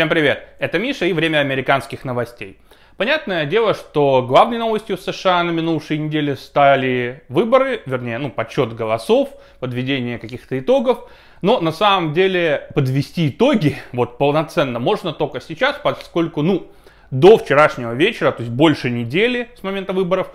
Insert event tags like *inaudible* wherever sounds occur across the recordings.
Всем привет! Это Миша и время американских новостей. Понятное дело, что главной новостью в США на минувшей неделе стали выборы, вернее, ну, подсчет голосов, подведение каких-то итогов. Но на самом деле подвести итоги вот полноценно можно только сейчас, поскольку, ну, до вчерашнего вечера, то есть больше недели с момента выборов,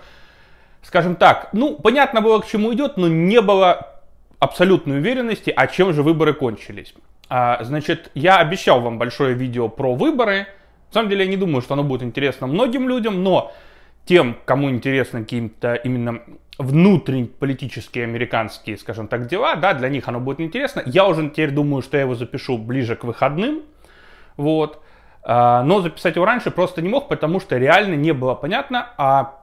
скажем так, ну, понятно было, к чему идет, но не было абсолютной уверенности, а чем же выборы кончились. А, значит, я обещал вам большое видео про выборы. На самом деле, я не думаю, что оно будет интересно многим людям, но тем, кому интересны какие-то именно внутренние политические американские, скажем так, дела, да, для них оно будет интересно. Я уже теперь думаю, что я его запишу ближе к выходным, вот. А, но записать его раньше просто не мог, потому что реально не было понятно, а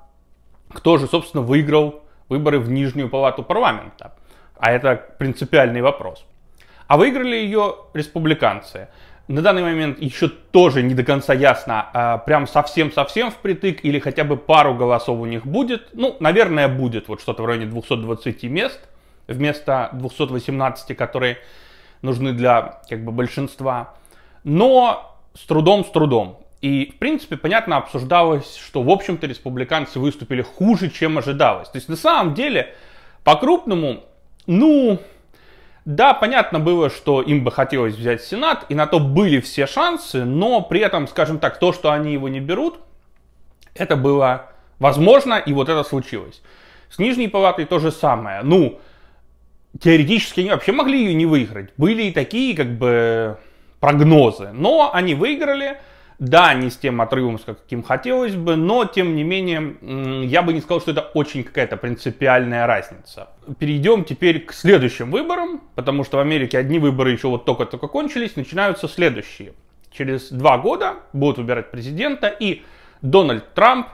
кто же, собственно, выиграл выборы в Нижнюю палату парламента. А это принципиальный вопрос. А выиграли ее республиканцы. На данный момент еще тоже не до конца ясно, а прям совсем-совсем впритык или хотя бы пару голосов у них будет. Ну, наверное, будет вот что-то в районе 220 мест вместо 218, которые нужны для как бы большинства. Но с трудом, с трудом. И, в принципе, понятно обсуждалось, что, в общем-то, республиканцы выступили хуже, чем ожидалось. То есть, на самом деле, по-крупному, ну, да, понятно было, что им бы хотелось взять Сенат, и на то были все шансы, но при этом, скажем так, то, что они его не берут, это было возможно, и вот это случилось. С Нижней Палатой то же самое. Ну, теоретически они вообще могли ее не выиграть. Были и такие, как бы, прогнозы. Но они выиграли, да, не с тем отрывом, с каким хотелось бы, но тем не менее, я бы не сказал, что это очень какая-то принципиальная разница. Перейдем теперь к следующим выборам, потому что в Америке одни выборы еще вот только-только кончились, начинаются следующие. Через два года будут выбирать президента, и Дональд Трамп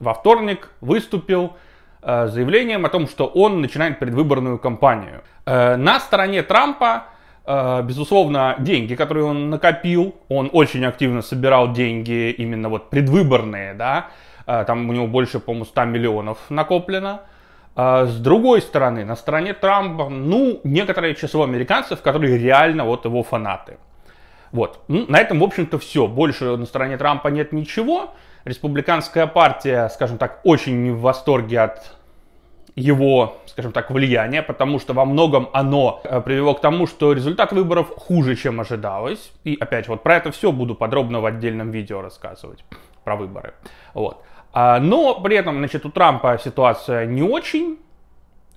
во вторник выступил э, заявлением о том, что он начинает предвыборную кампанию. Э, на стороне Трампа Э, безусловно, деньги, которые он накопил, он очень активно собирал деньги именно вот предвыборные, да, э, там у него больше, по-моему, 100 миллионов накоплено. Э, с другой стороны, на стороне Трампа, ну, некоторое число американцев, которые реально вот его фанаты. Вот. Ну На этом, в общем-то, все. Больше на стороне Трампа нет ничего. Республиканская партия, скажем так, очень не в восторге от его, скажем так, влияние, потому что во многом оно э, привело к тому, что результат выборов хуже, чем ожидалось. И опять вот про это все буду подробно в отдельном видео рассказывать, про выборы. Вот. А, но при этом, значит, у Трампа ситуация не очень,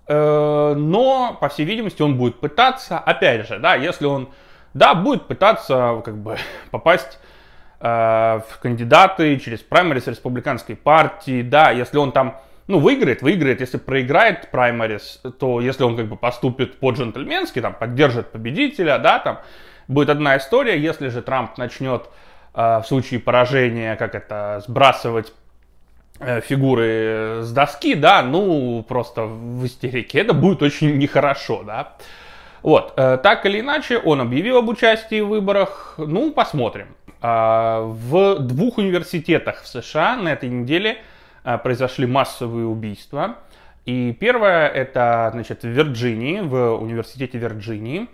э, но, по всей видимости, он будет пытаться, опять же, да, если он, да, будет пытаться, как бы, *laughs* попасть э, в кандидаты через праймерис республиканской партии, да, если он там ну, выиграет, выиграет, если проиграет праймарис, то если он как бы поступит по-джентльменски, там, поддержит победителя, да, там, будет одна история, если же Трамп начнет э, в случае поражения, как это, сбрасывать э, фигуры с доски, да, ну, просто в истерике, это будет очень нехорошо, да. Вот, э, так или иначе, он объявил об участии в выборах, ну, посмотрим. А, в двух университетах в США на этой неделе – а, произошли массовые убийства. И первое это, значит, в Вирджинии, в университете Вирджинии.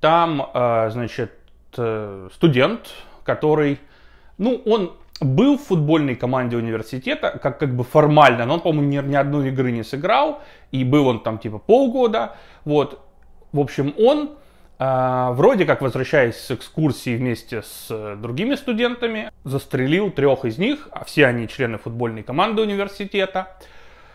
Там, а, значит, э, студент, который, ну, он был в футбольной команде университета, как, как бы формально, но он, по-моему, ни, ни одной игры не сыграл, и был он там типа полгода, вот. В общем, он а, вроде как, возвращаясь с экскурсии вместе с э, другими студентами, застрелил трех из них, а все они члены футбольной команды университета.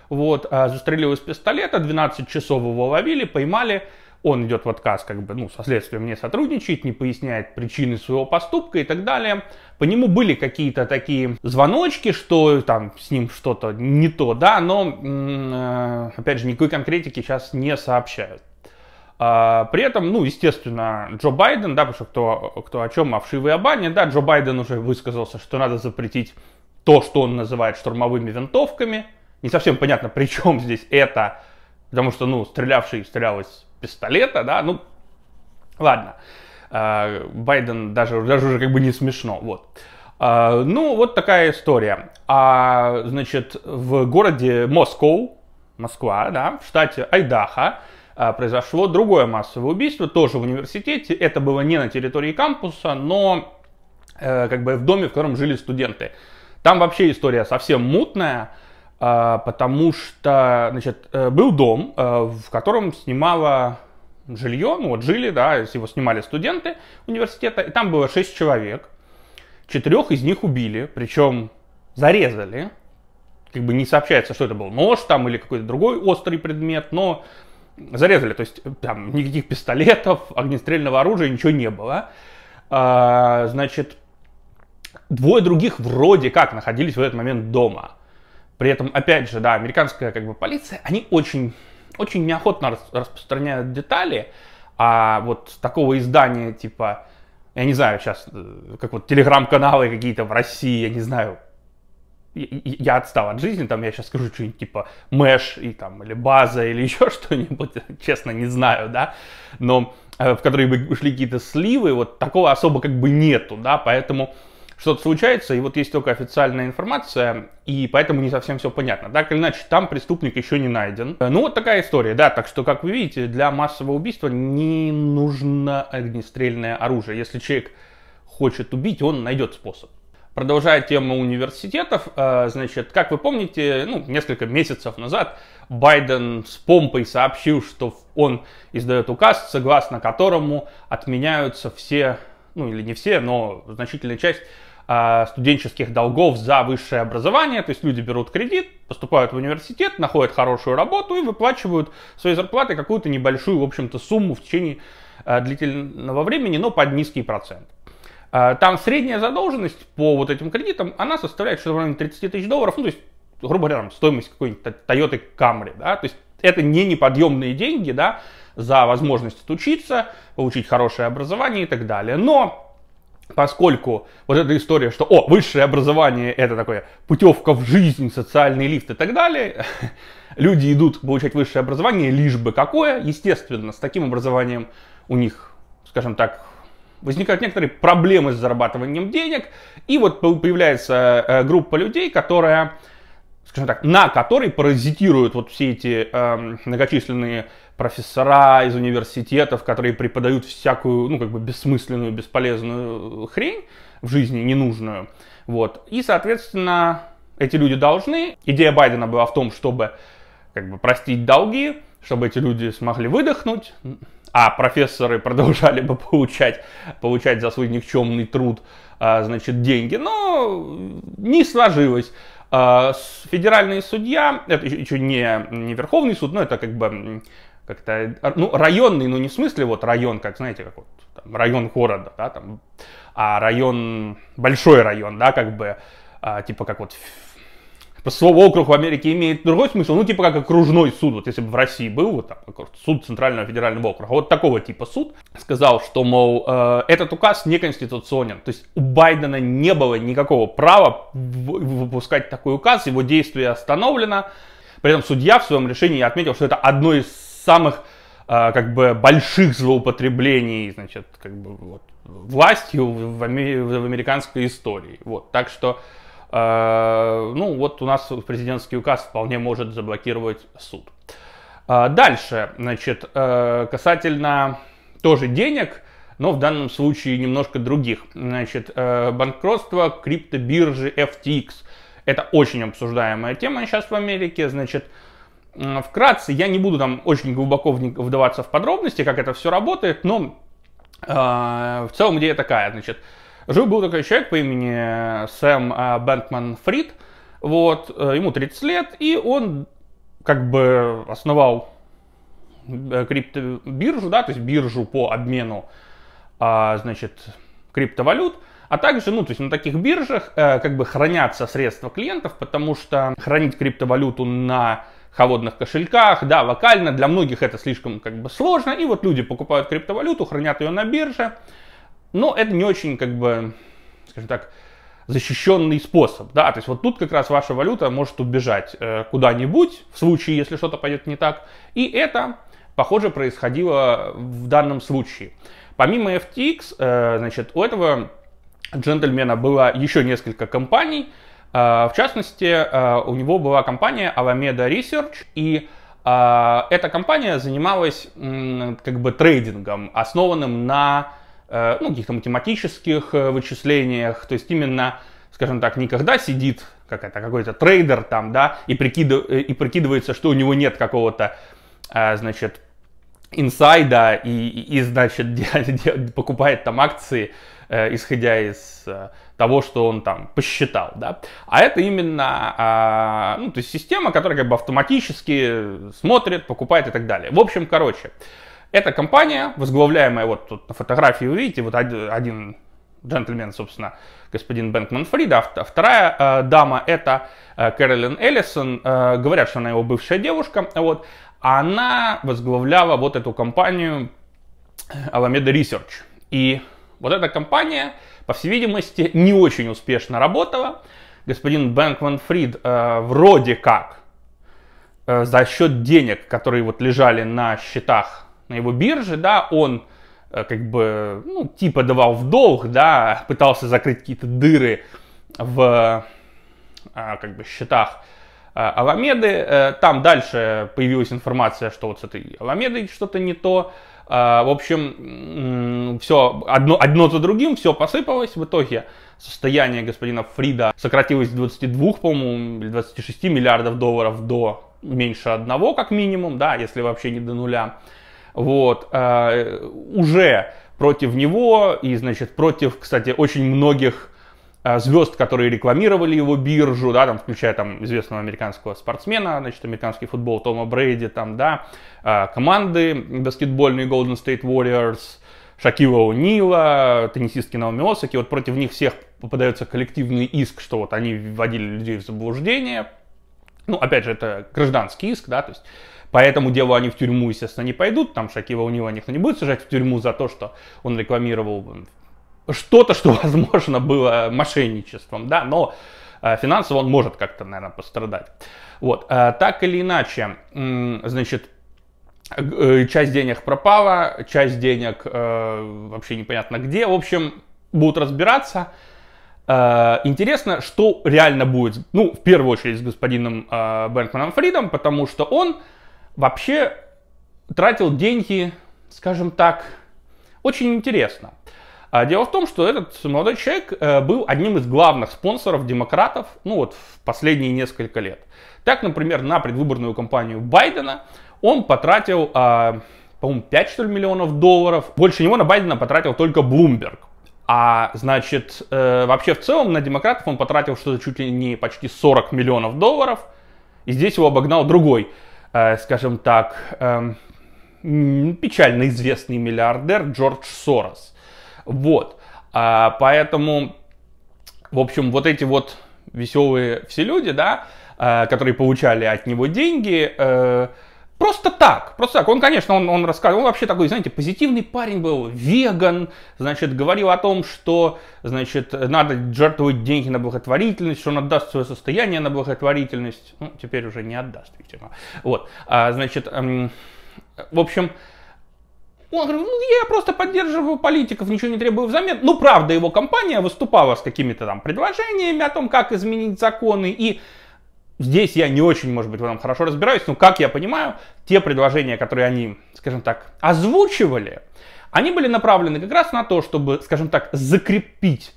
Вот, а, застрелил из пистолета, 12 часов его ловили, поймали. Он идет в отказ, как бы, ну, со следствием не сотрудничает, не поясняет причины своего поступка и так далее. По нему были какие-то такие звоночки, что там с ним что-то не то, да, но, э, опять же, никакой конкретики сейчас не сообщают. А, при этом, ну, естественно, Джо Байден, да, потому что кто, кто о чем, о вшивы о бане, да, Джо Байден уже высказался, что надо запретить то, что он называет штурмовыми винтовками. Не совсем понятно, при чем здесь это, потому что, ну, стрелявший стрелял из пистолета, да, ну, ладно. А, Байден даже, даже уже как бы не смешно, вот. А, ну, вот такая история. А, значит, в городе Москва, Москва, да, в штате Айдаха, а, произошло другое массовое убийство, тоже в университете. Это было не на территории кампуса, но э, как бы в доме, в котором жили студенты. Там вообще история совсем мутная, а, потому что, значит, э, был дом, э, в котором снимала жилье, ну вот жили, да, его снимали студенты университета, и там было 6 человек. Четырех из них убили, причем зарезали. Как бы не сообщается, что это был нож там или какой-то другой острый предмет, но зарезали. То есть там никаких пистолетов, огнестрельного оружия, ничего не было. А, значит, двое других вроде как находились в этот момент дома. При этом, опять же, да, американская как бы полиция, они очень, очень неохотно распространяют детали, а вот такого издания типа, я не знаю сейчас, э, как вот телеграм-каналы какие-то в России, я не знаю, я отстал от жизни, там я сейчас скажу что-нибудь типа Мэш и там, или База, или *laughs* еще что-нибудь, честно, не знаю, да, но э, в которые бы шли какие-то сливы, вот такого особо как бы нету, да, поэтому что-то случается, и вот есть только официальная информация, и поэтому не совсем все понятно. Так или иначе, там преступник еще не найден. Э, ну, вот такая история, да, так что, как вы видите, для массового убийства не нужно огнестрельное оружие. Если человек хочет убить, он найдет способ. Продолжая тему университетов, э, значит, как вы помните, ну, несколько месяцев назад Байден с помпой сообщил, что он издает указ, согласно которому отменяются все, ну или не все, но значительная часть э, студенческих долгов за высшее образование, то есть люди берут кредит, поступают в университет, находят хорошую работу и выплачивают свои зарплаты какую-то небольшую, в общем-то, сумму в течение э, длительного времени, но под низкий процент. А, там средняя задолженность по вот этим кредитам, она составляет что-то в районе 30 тысяч долларов, ну, то есть, грубо говоря, там, стоимость какой-нибудь Toyota Camry, да, то есть это не неподъемные деньги, да, за возможность учиться, получить хорошее образование и так далее. Но поскольку вот эта история, что, о, высшее образование это такое путевка в жизнь, социальный лифт и так далее, *laughs* люди идут получать высшее образование, лишь бы какое, естественно, с таким образованием у них, скажем так, возникают некоторые проблемы с зарабатыванием денег, и вот появляется э, группа людей, которая, скажем так, на которой паразитируют вот все эти э, многочисленные профессора из университетов, которые преподают всякую, ну, как бы бессмысленную, бесполезную э, хрень в жизни, ненужную. Вот. И, соответственно, эти люди должны. Идея Байдена была в том, чтобы как бы простить долги, чтобы эти люди смогли выдохнуть, а профессоры продолжали бы получать, получать за свой никчемный труд а, значит, деньги. Но не сложилось. А, федеральный судья, это еще не, не Верховный суд, но это как бы как-то, ну, районный, но ну, не в смысле вот район, как, знаете, как вот там, район города, да, там, а район, большой район, да, как бы, а, типа как вот Типа, слово округ в Америке имеет другой смысл, ну типа как окружной суд, вот если бы в России был вот там суд Центрального федерального округа, вот такого типа суд сказал, что, мол, э, этот указ неконституционен. То есть у Байдена не было никакого права выпускать такой указ, его действие остановлено. При этом судья в своем решении отметил, что это одно из самых э, как бы больших злоупотреблений, значит, как бы вот властью в, в, в американской истории. Вот, так что Э, ну вот у нас президентский указ вполне может заблокировать суд. Э, дальше, значит, э, касательно тоже денег, но в данном случае немножко других. Значит, банкротство криптобиржи FTX. Это очень обсуждаемая тема сейчас в Америке. Значит, вкратце, я не буду там очень глубоко вдаваться в подробности, как это все работает, но в целом идея такая, значит, Жил-был такой человек по имени э, Сэм э, Бэнкман Фрид, вот, э, ему 30 лет, и он как бы основал криптобиржу, да, то есть биржу по обмену, а, значит, криптовалют, а также, ну, то есть на таких биржах как бы хранятся средства клиентов, потому что хранить криптовалюту на холодных кошельках, да, локально, для многих это слишком как бы сложно, и вот люди покупают криптовалюту, хранят ее на бирже, но ну, это не очень, как бы, скажем так, защищенный способ, да, то есть вот тут как раз ваша валюта может убежать э, куда-нибудь, в случае, если что-то пойдет не так, и это, похоже, происходило в данном случае. Помимо FTX, э, значит, у этого джентльмена было еще несколько компаний, э, в частности, э, у него была компания Alameda Research, и э, эта компания занималась как бы трейдингом, основанным на Э, ну, каких-то математических э, вычислениях, то есть именно, скажем так, никогда сидит как это, какой-то трейдер там, да, и, прикидыв, э, и прикидывается, что у него нет какого-то, значит, инсайда и, и, и значит, *laughs* покупает там акции, исходя из того, что он там посчитал, да. А это именно, а, ну, то есть система, которая как бы автоматически смотрит, покупает и так далее. В общем, короче, эта компания, возглавляемая, вот тут на фотографии вы видите, вот один джентльмен, собственно, господин Бэнкман Фрид, а, а вторая э, дама это э, Кэролин Эллисон, э, говорят, что она его бывшая девушка, вот, она возглавляла вот эту компанию э, Alameda Research. И вот эта компания, по всей видимости, не очень успешно работала. Господин Бэнкман Фрид э, вроде как э, за счет денег, которые вот лежали на счетах на его бирже, да, он э, как бы, ну, типа давал в долг, да, пытался закрыть какие-то дыры в, э, как бы, счетах э, Аламеды. Там дальше появилась информация, что вот с этой Аламедой что-то не то. В общем, все одно, одно за другим, все посыпалось. В итоге состояние господина Фрида сократилось с 22, по-моему, или 26 миллиардов долларов до меньше одного, как минимум, да, если вообще не до нуля вот, э, уже против него и, значит, против, кстати, очень многих э, звезд, которые рекламировали его биржу, да, там, включая там известного американского спортсмена, значит, американский футбол Тома Брейди, там, да, э, команды баскетбольные Golden State Warriors, Шакива Унила, теннисистки Наоми Осаки, вот против них всех попадается коллективный иск, что вот они вводили людей в заблуждение, ну, опять же, это гражданский иск, да, то есть Поэтому дело они в тюрьму, естественно, не пойдут. Там Шакива у него никто не будет сажать в тюрьму за то, что он рекламировал что-то, что, *laughs* возможно, было мошенничеством, да, но э, финансово он может как-то, наверное, пострадать. Вот, э, так или иначе, значит, э, часть денег пропала, часть денег вообще непонятно где, в общем, будут разбираться. Интересно, что реально будет, ну, в первую очередь с господином Бэнкманом Фридом, потому что он вообще тратил деньги, скажем так, очень интересно. А, дело в том, что этот молодой человек э, был одним из главных спонсоров демократов ну вот, в последние несколько лет. Так, например, на предвыборную кампанию Байдена он потратил, а, по-моему, 5 что ли, миллионов долларов. Больше него на Байдена потратил только Блумберг. А значит, э, вообще в целом на демократов он потратил что-то чуть ли не почти 40 миллионов долларов. И здесь его обогнал другой Э, скажем так, эм, печально известный миллиардер Джордж Сорос. Вот. А, поэтому, в общем, вот эти вот веселые все люди, да, э, которые получали от него деньги, э, Просто так, просто так. Он, конечно, он, он рассказывал, он вообще такой, знаете, позитивный парень был, веган, значит, говорил о том, что, значит, надо жертвовать деньги на благотворительность, что он отдаст свое состояние на благотворительность. Ну, теперь уже не отдаст, видимо. Вот, а, значит, эм, в общем, он говорит, ну я просто поддерживаю политиков, ничего не требую взамен. Ну, правда, его компания выступала с какими-то там предложениями о том, как изменить законы, и Здесь я не очень, может быть, в этом хорошо разбираюсь, но, как я понимаю, те предложения, которые они, скажем так, озвучивали, они были направлены как раз на то, чтобы, скажем так, закрепить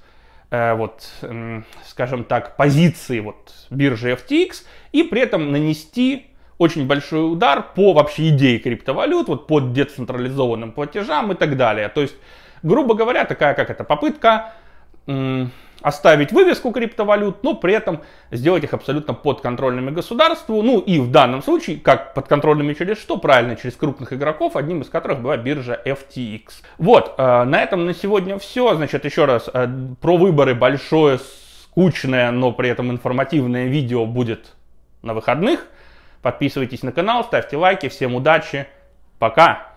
э, вот, э, скажем так, позиции вот биржи FTX и при этом нанести очень большой удар по вообще идее криптовалют, вот под децентрализованным платежам и так далее. То есть, грубо говоря, такая как это попытка оставить вывеску криптовалют, но при этом сделать их абсолютно подконтрольными государству. Ну и в данном случае, как подконтрольными через что? Правильно, через крупных игроков, одним из которых была биржа FTX. Вот, э, на этом на сегодня все. Значит, еще раз, э, про выборы большое, скучное, но при этом информативное видео будет на выходных. Подписывайтесь на канал, ставьте лайки, всем удачи, пока!